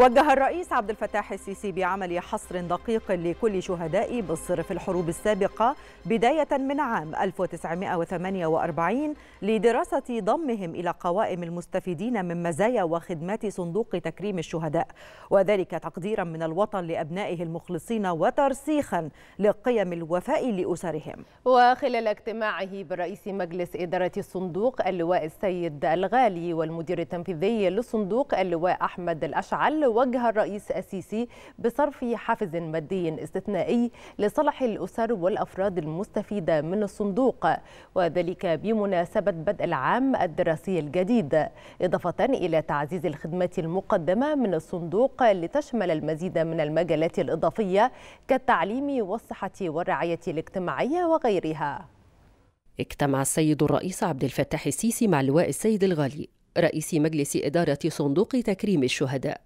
وجه الرئيس عبد الفتاح السيسي بعمل حصر دقيق لكل شهداء بصر في الحروب السابقة بداية من عام 1948 لدراسة ضمهم إلى قوائم المستفيدين من مزايا وخدمات صندوق تكريم الشهداء وذلك تقديرا من الوطن لأبنائه المخلصين وترسيخا لقيم الوفاء لأسرهم وخلال اجتماعه برئيس مجلس إدارة الصندوق اللواء السيد الغالي والمدير التنفيذي للصندوق اللواء أحمد الأشعل وجه الرئيس السيسي بصرف حافز مادي استثنائي لصالح الأسر والأفراد المستفيدة من الصندوق وذلك بمناسبة بدء العام الدراسي الجديد إضافة إلى تعزيز الخدمات المقدمة من الصندوق لتشمل المزيد من المجالات الإضافية كالتعليم والصحة والرعاية الاجتماعية وغيرها اجتمع السيد الرئيس عبد الفتاح السيسي مع اللواء السيد الغالي رئيس مجلس إدارة صندوق تكريم الشهداء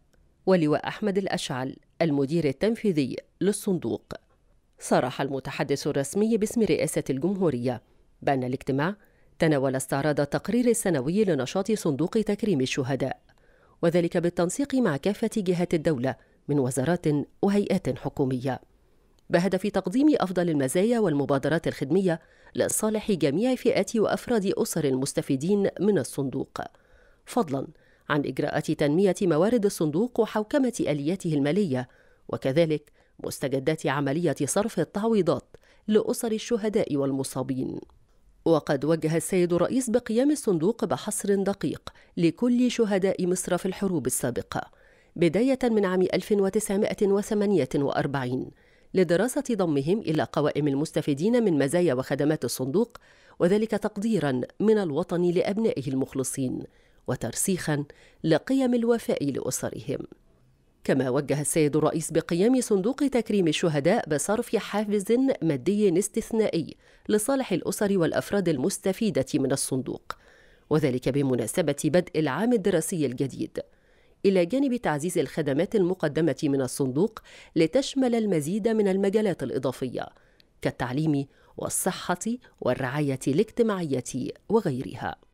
ولواء أحمد الأشعل المدير التنفيذي للصندوق صرح المتحدث الرسمي باسم رئاسة الجمهورية بأن الاجتماع تناول استعراض التقرير السنوي لنشاط صندوق تكريم الشهداء وذلك بالتنسيق مع كافة جهات الدولة من وزارات وهيئات حكومية بهدف تقديم أفضل المزايا والمبادرات الخدمية لصالح جميع فئات وأفراد أسر المستفيدين من الصندوق فضلاً عن إجراءات تنمية موارد الصندوق وحوكمة آلياته المالية وكذلك مستجدات عملية صرف التعويضات لأسر الشهداء والمصابين وقد وجه السيد الرئيس بقيام الصندوق بحصر دقيق لكل شهداء مصر في الحروب السابقة بداية من عام 1948 لدراسة ضمهم إلى قوائم المستفيدين من مزايا وخدمات الصندوق وذلك تقديرا من الوطن لأبنائه المخلصين وترسيخا لقيم الوفاء لأسرهم كما وجه السيد الرئيس بقيام صندوق تكريم الشهداء بصرف حافز مادي استثنائي لصالح الأسر والأفراد المستفيدة من الصندوق وذلك بمناسبة بدء العام الدراسي الجديد إلى جانب تعزيز الخدمات المقدمة من الصندوق لتشمل المزيد من المجالات الإضافية كالتعليم والصحة والرعاية الاجتماعية وغيرها